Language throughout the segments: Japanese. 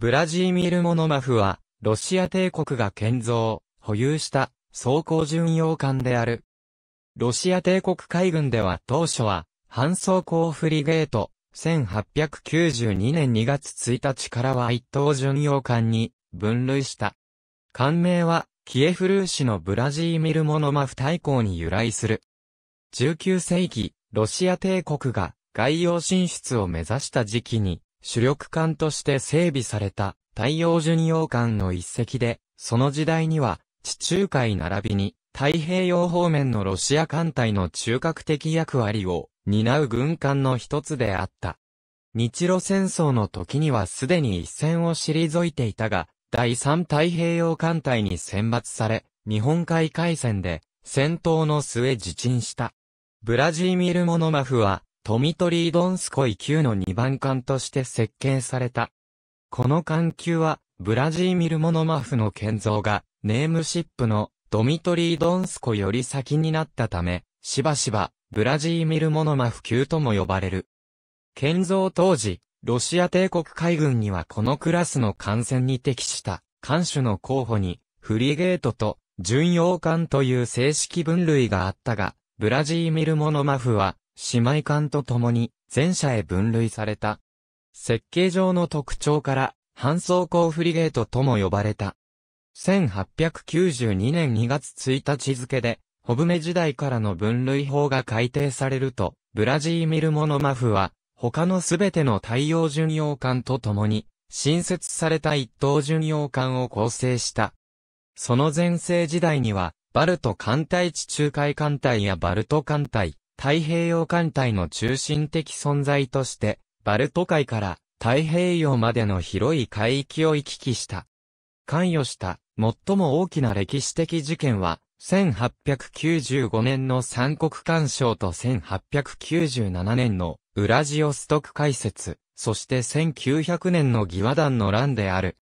ブラジーミル・モノマフは、ロシア帝国が建造、保有した装甲巡洋艦である。ロシア帝国海軍では当初は、半装甲フリゲート、1892年2月1日からは一等巡洋艦に分類した。艦名は、キエフルーシのブラジーミル・モノマフ大公に由来する。19世紀、ロシア帝国が外洋進出を目指した時期に、主力艦として整備された太陽巡洋艦の一隻で、その時代には地中海並びに太平洋方面のロシア艦隊の中核的役割を担う軍艦の一つであった。日露戦争の時にはすでに一線を退いていたが、第三太平洋艦隊に選抜され、日本海海戦で戦闘の末自沈した。ブラジーミル・モノマフはトミトリードンスコイ級の2番艦として設計された。この艦級は、ブラジーミル・モノマフの建造が、ネームシップのドミトリー・ドンスコより先になったため、しばしば、ブラジーミル・モノマフ級とも呼ばれる。建造当時、ロシア帝国海軍にはこのクラスの艦船に適した艦種の候補に、フリゲートと巡洋艦という正式分類があったが、ブラジーミル・モノマフは、姉妹艦と共に全社へ分類された。設計上の特徴から、半装甲フリゲートとも呼ばれた。1892年2月1日付で、ホブメ時代からの分類法が改定されると、ブラジーミルモノマフは、他のすべての太陽巡洋艦と共に、新設された一等巡洋艦を構成した。その前世時代には、バルト艦隊地中海艦隊やバルト艦隊、太平洋艦隊の中心的存在として、バルト海から太平洋までの広い海域を行き来した。関与した最も大きな歴史的事件は、1895年の三国干渉と1897年のウラジオストク解説、そして1900年の義和団の乱である。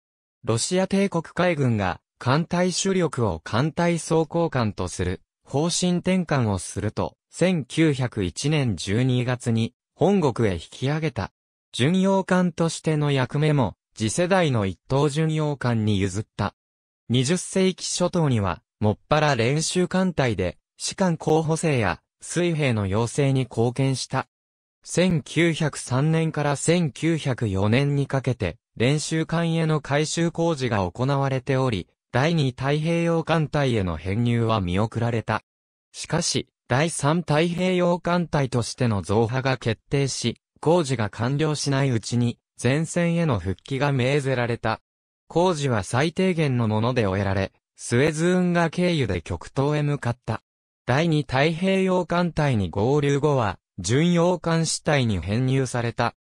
ロシア帝国海軍が艦隊主力を艦隊総甲艦とする方針転換をすると、1901年12月に本国へ引き上げた。巡洋艦としての役目も、次世代の一等巡洋艦に譲った。20世紀初頭には、もっぱら練習艦隊で、士官候補生や水兵の養成に貢献した。1903年から1904年にかけて、練習艦への改修工事が行われており、第二太平洋艦隊への編入は見送られた。しかし、第三太平洋艦隊としての増派が決定し、工事が完了しないうちに、前線への復帰が命ぜられた。工事は最低限のもので終えられ、スエズ運河経由で極東へ向かった。第二太平洋艦隊に合流後は、巡洋艦主体に編入された。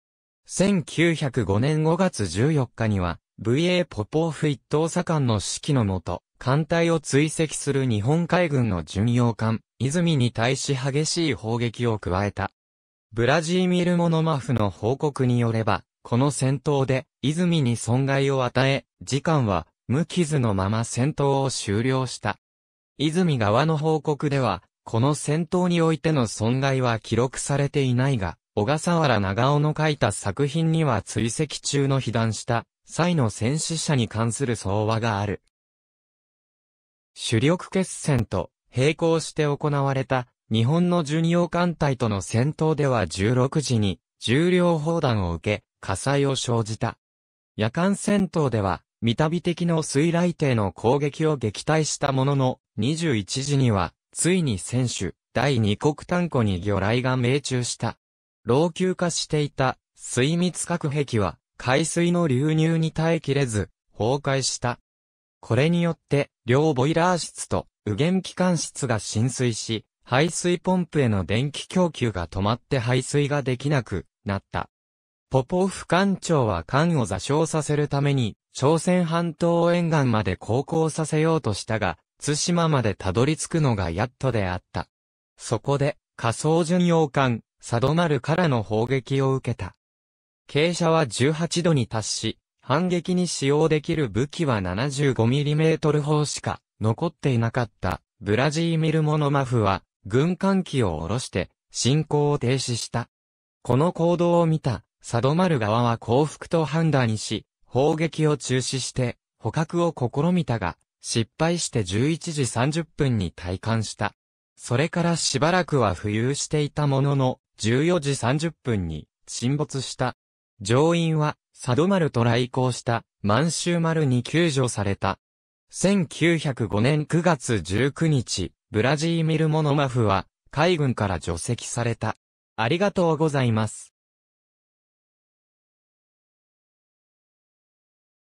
1905年5月14日には、VA ポポーフ一等左官の指揮のもと、艦隊を追跡する日本海軍の巡洋艦、泉に対し激しい砲撃を加えた。ブラジーミル・モノマフの報告によれば、この戦闘で、泉に損害を与え、時間は、無傷のまま戦闘を終了した。泉側の報告では、この戦闘においての損害は記録されていないが、小笠原長尾の書いた作品には追跡中の被弾した際の戦死者に関する相和がある。主力決戦と並行して行われた日本の巡洋艦隊との戦闘では16時に重量砲弾を受け火災を生じた。夜間戦闘では三度敵の水雷艇の攻撃を撃退したものの21時にはついに選手第二国炭庫に魚雷が命中した。老朽化していた水密核壁は海水の流入に耐えきれず、崩壊した。これによって、両ボイラー室と右舷機関室が浸水し、排水ポンプへの電気供給が止まって排水ができなくなった。ポポフ艦長は艦を座礁させるために、朝鮮半島沿岸まで航行させようとしたが、津島までたどり着くのがやっとであった。そこで、仮想巡洋艦、サドマルからの砲撃を受けた。傾斜は18度に達し、反撃に使用できる武器は 75mm 砲しか残っていなかったブラジーミル・モノマフは軍艦機を下ろして進行を停止した。この行動を見たサドマル側は降伏と判断し、砲撃を中止して捕獲を試みたが、失敗して11時30分に退艦した。それからしばらくは浮遊していたものの、14時30分に沈没した。上院は、佐渡丸と来航した満州丸に救助された。1905年9月19日、ブラジーミル・モノマフは、海軍から除籍された。ありがとうございます。